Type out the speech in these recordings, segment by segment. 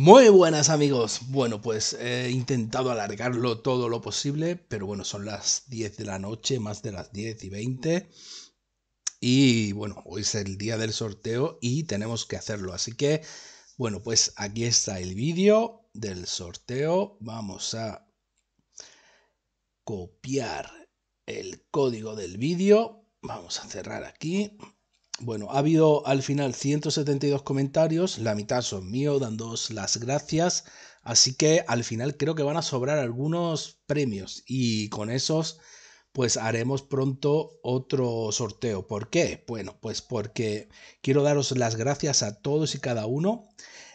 Muy buenas amigos. Bueno, pues eh, he intentado alargarlo todo lo posible, pero bueno, son las 10 de la noche, más de las 10 y 20. Y bueno, hoy es el día del sorteo y tenemos que hacerlo. Así que, bueno, pues aquí está el vídeo del sorteo. Vamos a copiar el código del vídeo. Vamos a cerrar aquí. Bueno, ha habido al final 172 comentarios, la mitad son míos, dándoos las gracias. Así que al final creo que van a sobrar algunos premios y con esos pues haremos pronto otro sorteo. ¿Por qué? Bueno, pues porque quiero daros las gracias a todos y cada uno,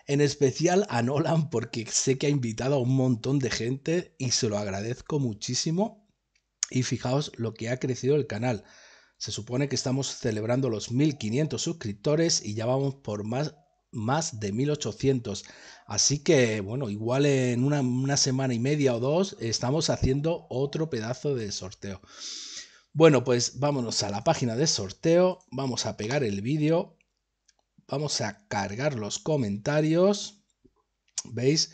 en especial a Nolan porque sé que ha invitado a un montón de gente y se lo agradezco muchísimo. Y fijaos lo que ha crecido el canal se supone que estamos celebrando los 1500 suscriptores y ya vamos por más, más de 1800. Así que, bueno, igual en una, una semana y media o dos estamos haciendo otro pedazo de sorteo. Bueno, pues vámonos a la página de sorteo. Vamos a pegar el vídeo. Vamos a cargar los comentarios. ¿Veis?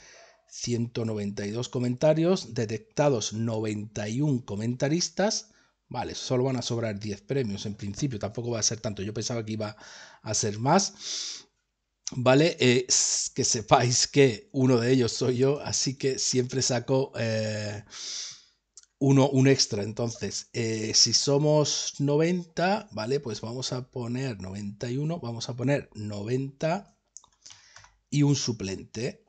192 comentarios, detectados 91 comentaristas Vale, solo van a sobrar 10 premios en principio, tampoco va a ser tanto. Yo pensaba que iba a ser más. Vale, eh, que sepáis que uno de ellos soy yo, así que siempre saco eh, uno, un extra. Entonces, eh, si somos 90, vale, pues vamos a poner 91, vamos a poner 90 y un suplente.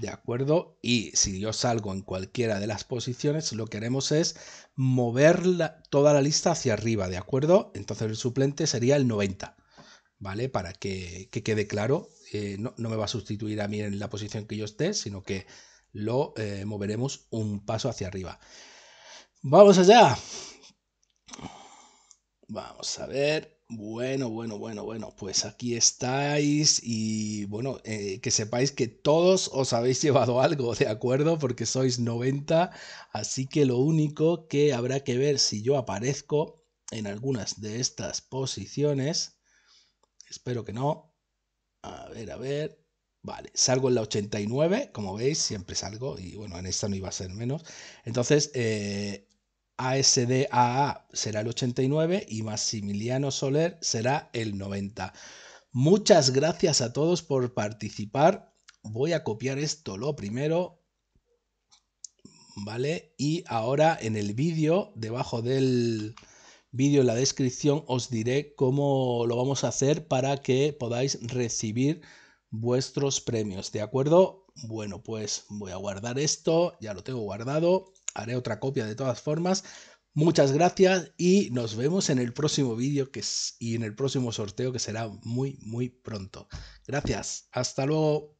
¿De acuerdo? Y si yo salgo en cualquiera de las posiciones, lo que haremos es mover toda la lista hacia arriba, ¿de acuerdo? Entonces el suplente sería el 90, ¿vale? Para que, quede claro, eh, no, me va a sustituir a mí en la posición que yo esté, sino que lo eh, moveremos un paso hacia arriba. ¡Vamos allá! Vamos a ver. Bueno, bueno, bueno, bueno, pues aquí estáis y bueno, eh, que sepáis que todos os habéis llevado algo, ¿de acuerdo? Porque sois 90, así que lo único que habrá que ver si yo aparezco en algunas de estas posiciones, espero que no, a ver, a ver, vale, salgo en la 89, como veis, siempre salgo y bueno, en esta no iba a ser menos, entonces... Eh, ASDAA será el 89 y Maximiliano Soler será el 90. Muchas gracias a todos por participar. Voy a copiar esto lo primero. ¿Vale? Y ahora en el vídeo, debajo del vídeo en la descripción, os diré cómo lo vamos a hacer para que podáis recibir vuestros premios. ¿De acuerdo? Bueno, pues voy a guardar esto. Ya lo tengo guardado haré otra copia de todas formas. Muchas gracias y nos vemos en el próximo vídeo que y en el próximo sorteo que será muy, muy pronto. Gracias, hasta luego.